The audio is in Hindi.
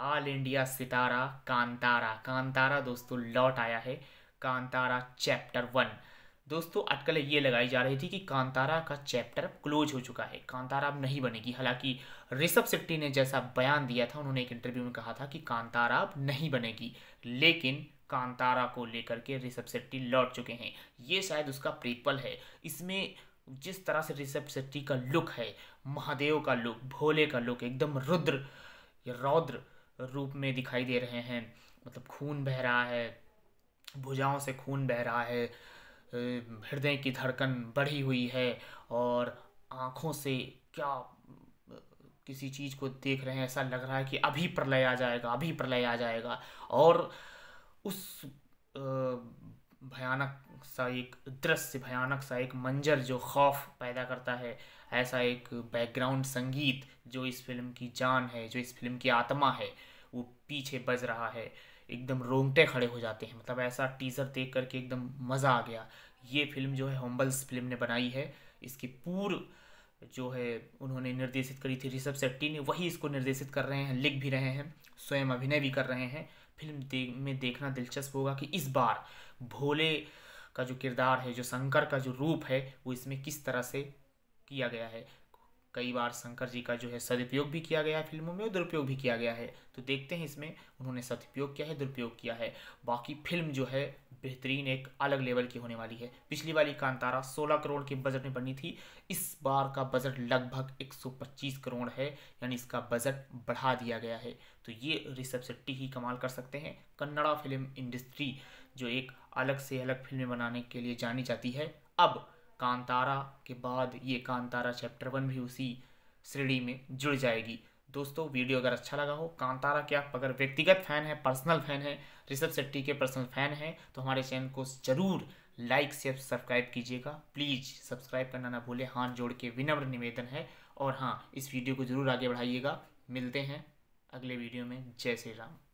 ऑल इंडिया सितारा कांतारा कांतारा दोस्तों लौट आया है कांतारा चैप्टर वन दोस्तों अटकल ये लगाई जा रही थी कि कांतारा का चैप्टर क्लोज हो चुका है कांतारा अब नहीं बनेगी हालांकि ऋषभ शेट्टी ने जैसा बयान दिया था उन्होंने एक इंटरव्यू में कहा था कि कांतारा अब नहीं बनेगी लेकिन कांतारा को लेकर के ऋषभ शेट्टी लौट चुके हैं ये शायद उसका प्रीक्वल है इसमें जिस तरह से ऋषभ शेट्टी का लुक है महादेव का लुक भोले का लुक एकदम रुद्र रौद्र रूप में दिखाई दे रहे हैं मतलब खून बह रहा है भुजाओं से खून बह रहा है हृदय की धड़कन बढ़ी हुई है और आँखों से क्या किसी चीज़ को देख रहे हैं ऐसा लग रहा है कि अभी प्रलय आ जाएगा अभी प्रलय आ जाएगा और उस भयानक सा एक दृश्य भयानक सा एक मंजर जो खौफ पैदा करता है ऐसा एक बैकग्राउंड संगीत जो इस फिल्म की जान है जो इस फिल्म की आत्मा है वो पीछे बज रहा है एकदम रोंगटे खड़े हो जाते हैं मतलब ऐसा टीज़र देख करके एकदम मज़ा आ गया ये फिल्म जो है होम्बल्स फिल्म ने बनाई है इसकी पूर्व जो है उन्होंने निर्देशित करी थी ऋषभ शेट्टी ने वही इसको निर्देशित कर रहे हैं लिख भी रहे हैं स्वयं अभिनय भी कर रहे हैं फिल्म दे, में देखना दिलचस्प होगा कि इस बार भोले का जो किरदार है जो शंकर का जो रूप है वो इसमें किस तरह से किया गया है कई बार शंकर जी का जो है सदुपयोग भी किया गया है फिल्मों में और दुरुपयोग भी किया गया है तो देखते हैं इसमें उन्होंने सदुपयोग किया है दुरुपयोग किया है बाकी फिल्म जो है बेहतरीन एक अलग लेवल की होने वाली है पिछली वाली कांतारा 16 करोड़ के बजट में बनी थी इस बार का बजट लगभग 125 करोड़ है यानी इसका बजट बढ़ा दिया गया है तो ये ऋषभ शेट्टी ही कमाल कर सकते हैं कन्नड़ा फिल्म इंडस्ट्री जो एक अलग से अलग फिल्में बनाने के लिए जानी जाती है अब कांतारा के बाद ये कांतारा चैप्टर वन भी उसी श्रेणी में जुड़ जाएगी दोस्तों वीडियो अगर अच्छा लगा हो कांतारा के आप अगर व्यक्तिगत फैन है पर्सनल फैन है ऋषभ शेट्टी के पर्सनल फैन हैं तो हमारे चैनल को ज़रूर लाइक से सब्सक्राइब कीजिएगा प्लीज़ सब्सक्राइब करना ना भूलें हाथ जोड़ के विनम्र निवेदन है और हाँ इस वीडियो को ज़रूर आगे बढ़ाइएगा मिलते हैं अगले वीडियो में जय श्री राम